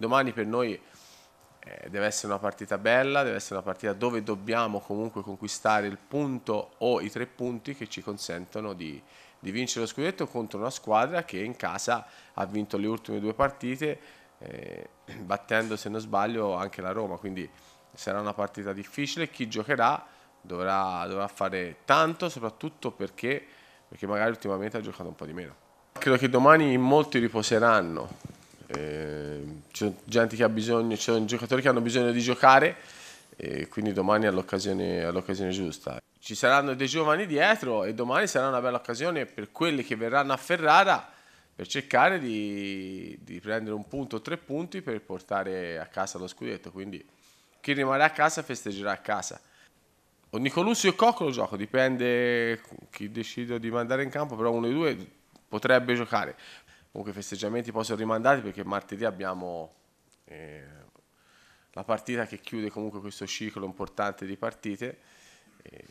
domani per noi eh, deve essere una partita bella, deve essere una partita dove dobbiamo comunque conquistare il punto o i tre punti che ci consentono di, di vincere lo scudetto contro una squadra che in casa ha vinto le ultime due partite, eh, battendo se non sbaglio anche la Roma, quindi sarà una partita difficile, chi giocherà dovrà, dovrà fare tanto, soprattutto perché, perché magari ultimamente ha giocato un po' di meno. Credo che domani molti riposeranno, eh, c'è gente che ha bisogno, c'è un giocatore che hanno bisogno di giocare e quindi domani è l'occasione, è l'occasione giusta. Ci saranno dei giovani dietro e domani sarà una bella occasione per quelli che verranno a Ferrara per cercare di, di prendere un punto o tre punti per portare a casa lo scudetto. Quindi chi rimarrà a casa festeggerà a casa. O Nicolussi o Cocco lo gioco, dipende chi decido di mandare in campo, però uno dei due potrebbe giocare comunque i festeggiamenti poi sono rimandati perché martedì abbiamo eh, la partita che chiude comunque questo ciclo importante di partite eh,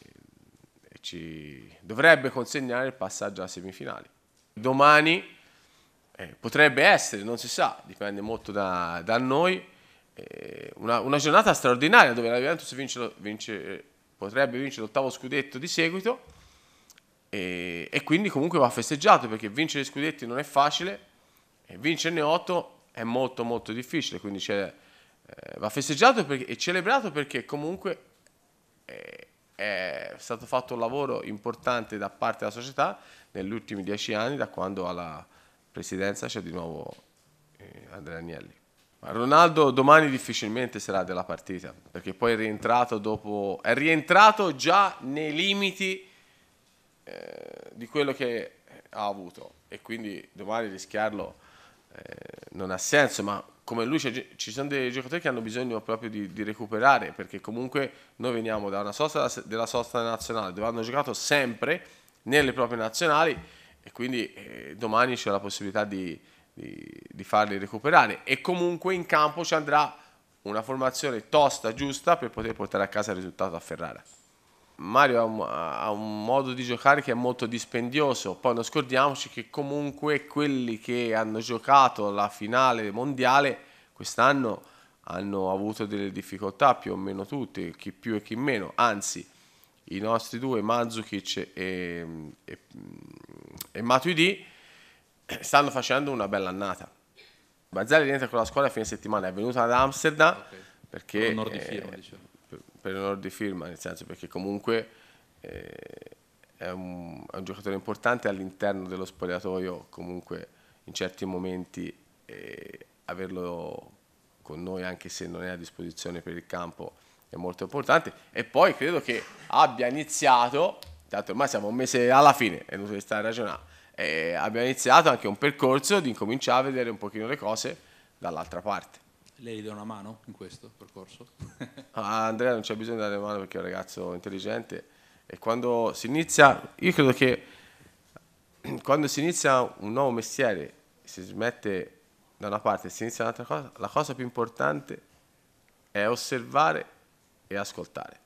e ci dovrebbe consegnare il passaggio alla semifinale. Domani eh, potrebbe essere, non si sa, dipende molto da, da noi, eh, una, una, giornata straordinaria dove la Juventus vince, vince, eh, potrebbe vincere l'ottavo scudetto di seguito e, e, quindi comunque va festeggiato perché vincere scudetti non è facile e vincerne 8 è molto molto difficile, quindi eh, va festeggiato perché, e celebrato perché comunque eh, è stato fatto un lavoro importante da parte della società negli ultimi dieci anni, da quando alla presidenza c'è di nuovo eh, Andrea Agnelli. Ronaldo domani difficilmente sarà della partita, perché poi è rientrato, dopo, è rientrato già nei limiti eh, di quello che ha avuto e quindi domani rischiarlo eh, non ha senso, ma come lui ci sono dei giocatori che hanno bisogno proprio di, di recuperare perché comunque noi veniamo da una sosta della sosta nazionale dove hanno giocato sempre nelle proprie nazionali e quindi eh, domani c'è la possibilità di, di, di farli recuperare e comunque in campo ci andrà una formazione tosta, giusta per poter portare a casa il risultato a Ferrara. Mario ha un, ha un, modo di giocare che è molto dispendioso, poi non scordiamoci che comunque quelli che hanno giocato la finale mondiale quest'anno hanno avuto delle difficoltà più o meno tutte, chi più e chi meno, anzi i nostri due Mazzukic e, e, e Matuidi stanno facendo una bella annata. Bazzali rientra con la squadra a fine settimana, è venuta ad Amsterdam okay. perché... Con onor di firma, eh, diciamo per, per onore di firma, nel senso perché comunque eh, è, un, è, un, giocatore importante all'interno dello spogliatoio, comunque in certi momenti eh, averlo con noi anche se non è a disposizione per il campo è molto importante e poi credo che abbia iniziato, intanto ormai siamo un mese alla fine, è inutile stare a ragionare, eh, abbia iniziato anche un percorso di incominciare a vedere un pochino le cose dall'altra parte. Lei gli dà una mano in questo percorso? ah, Andrea non c'è bisogno di dare una mano perché è un ragazzo intelligente e quando si inizia, io credo che quando si inizia un nuovo mestiere, si smette da una parte e si inizia un'altra cosa, la cosa più importante è osservare e ascoltare.